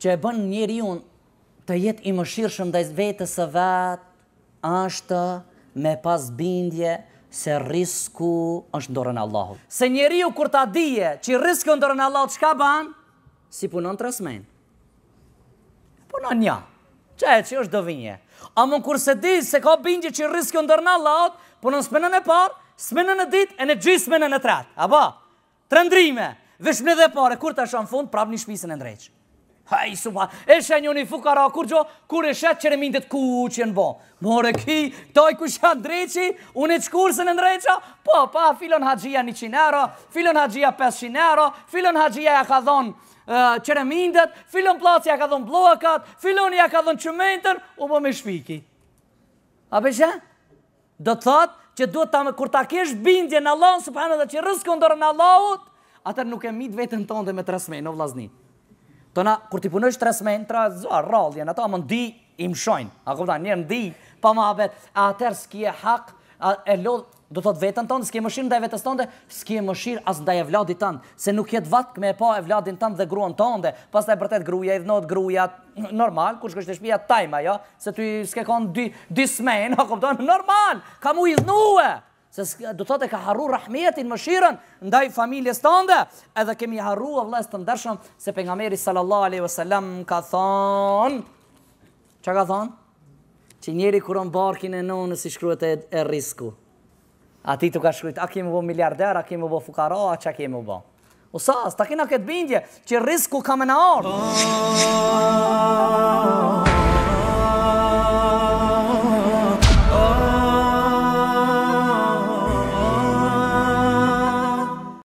që e bën njëri unë të jetë i shirë shumë dhe vetës së vetë, ashtë me pas bindje, se risku është ndorën Allahu. Se njeri ju kur ta dije që risku ndorën Allahu, që ka ban? Si punon të rësmen. Punon nja. Që e që është dovinje. A mën kur se di se ka bindje që risku ndorën Allahu, punon smenën e parë, smenën e ditë, e në gjysë smenën e tretë. ba? të rëndrime, vishmë në dhe pare, kur të shonë fund, prap një shpisën e ndreqë. Hej, suma, e shenjë një një fukara, kur gjo, kur e shetë qërë mindet ku që në bo. More ki, taj ku shë dreqi, unë e qëkur se në dreqa? po, pa, filon haqia një euro, filon haqia 500 euro, filon haqia ja ka dhonë qërë mindet, filon placi ja ka dhonë blokat, filon ja ka dhonë qëmentën, u po me shpiki. A për shë? Do të thotë që duhet ta me, kur ta kesh bindje në lanë, së përhenë dhe që rëskë në lanët, atër nuk e mitë vetën tonë dhe me trasmenë, në vlazni. Tona, kur ti punojsh 3 metra, zua, rral, jenë, ato, amon, di, im shojnë. A këpëta, njerë në di, pa ma abet, a atër s'ki e hak, e lodhë, do të të vetën tënde, s'ki e mëshirë ndaj vetës tënde, s'ki e mëshirë as ndaj e vladit tënde, se nuk jetë vatë këme e pa e vladin tënde dhe gruan tënde, pas të e bërtet gruja, i dhënot gruja, normal, kush kështë të shpia tajma, jo, se ty s'ke konë dy smenë, normal, ka mu i dhënue! Se do tate ka harru rahmetin më shiren ndaj familjes të edhe kemi harru Allah të ndërshëm se pejgamberi sallallahu aleyhi wa ka thonë, çka ka thonë? Që njeri kura barkin e nonës si shkruet e risku. A ti të ka shkrujt, a kemi bo miliarder, a kemi bo fukara, a që kemi bo. Usas, ta kina këtë bindje që risku ka me në arë.